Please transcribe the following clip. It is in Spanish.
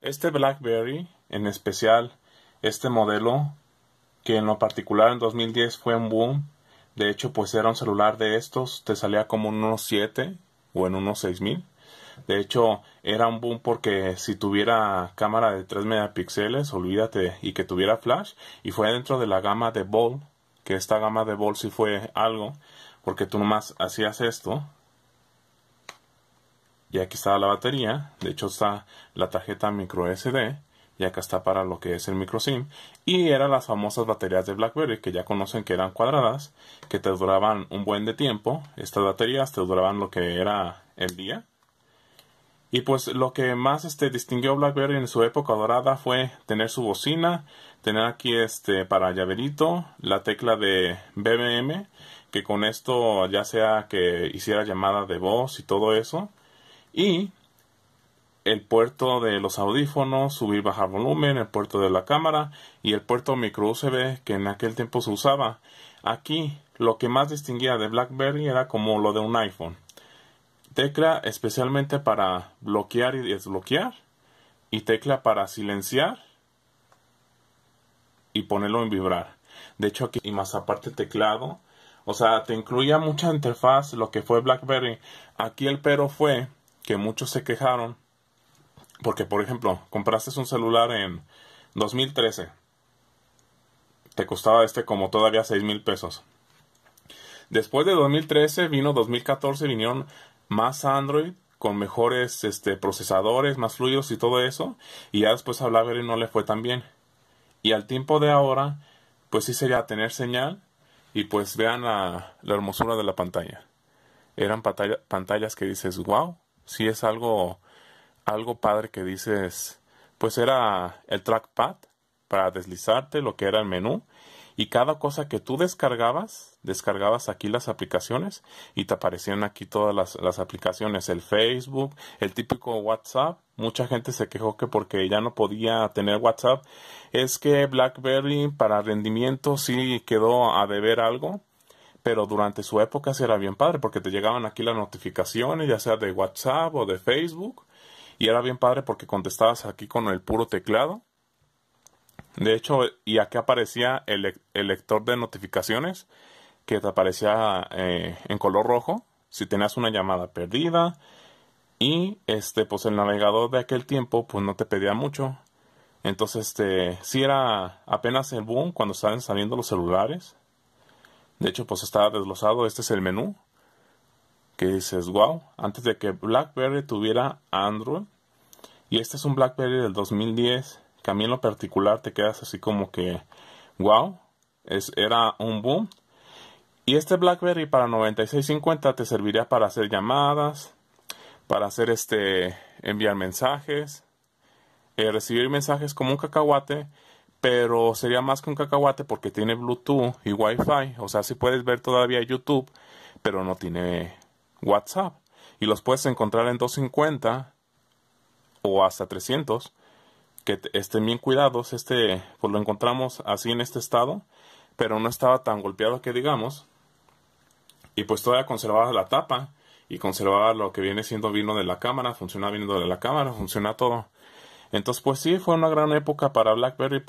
Este BlackBerry, en especial este modelo, que en lo particular en 2010 fue un boom, de hecho pues era un celular de estos, te salía como en unos 7 o en unos 6000. De hecho era un boom porque si tuviera cámara de 3 megapíxeles, olvídate, y que tuviera flash, y fue dentro de la gama de Ball, que esta gama de Ball sí fue algo, porque tú nomás hacías esto, y aquí está la batería de hecho está la tarjeta micro SD y acá está para lo que es el micro SIM y eran las famosas baterías de BlackBerry que ya conocen que eran cuadradas que te duraban un buen de tiempo estas baterías te duraban lo que era el día y pues lo que más este distinguió BlackBerry en su época dorada fue tener su bocina tener aquí este para llaverito la tecla de BBM que con esto ya sea que hiciera llamada de voz y todo eso y el puerto de los audífonos, subir bajar volumen, el puerto de la cámara y el puerto micro USB que en aquel tiempo se usaba. Aquí lo que más distinguía de BlackBerry era como lo de un iPhone. Tecla especialmente para bloquear y desbloquear y tecla para silenciar y ponerlo en vibrar. De hecho aquí y más aparte teclado, o sea, te incluía mucha interfaz lo que fue BlackBerry. Aquí el pero fue que muchos se quejaron porque, por ejemplo, compraste un celular en 2013. Te costaba este como todavía 6 mil pesos. Después de 2013 vino 2014, vinieron más Android con mejores este, procesadores, más fluidos y todo eso. Y ya después a y no le fue tan bien. Y al tiempo de ahora, pues sí sería tener señal y pues vean la, hermosura de la pantalla. Eran pantallas que dices, wow, si es algo, algo padre que dices, pues era el trackpad para deslizarte, lo que era el menú, y cada cosa que tú descargabas, descargabas aquí las aplicaciones y te aparecían aquí todas las, las, aplicaciones, el Facebook, el típico WhatsApp. Mucha gente se quejó que porque ya no podía tener WhatsApp, es que BlackBerry para rendimiento sí quedó a deber algo pero durante su época sí era bien padre porque te llegaban aquí las notificaciones, ya sea de WhatsApp o de Facebook, y era bien padre porque contestabas aquí con el puro teclado. De hecho, y aquí aparecía el, lector de notificaciones que te aparecía eh, en color rojo si tenías una llamada perdida y este pues el navegador de aquel tiempo pues no te pedía mucho entonces este sí era apenas el boom cuando estaban saliendo los celulares de hecho, pues estaba desglosado. Este es el menú que dices, wow, antes de que BlackBerry tuviera Android. Y este es un BlackBerry del 2010, que a mí en lo particular te quedas así como que, wow, es, era un boom. Y este BlackBerry para 9650 te serviría para hacer llamadas, para hacer este, enviar mensajes, eh, recibir mensajes como un cacahuate pero sería más que un cacahuate porque tiene Bluetooth y Wi-Fi. O sea, si puedes ver todavía YouTube, pero no tiene WhatsApp. Y los puedes encontrar en 250 o hasta 300. Que estén bien cuidados. Este, pues lo encontramos así en este estado, pero no estaba tan golpeado que digamos. Y pues todavía conservaba la tapa y conservaba lo que viene siendo vino de la cámara. Funciona vino de la cámara, funciona todo. Entonces, pues sí, fue una gran época para BlackBerry.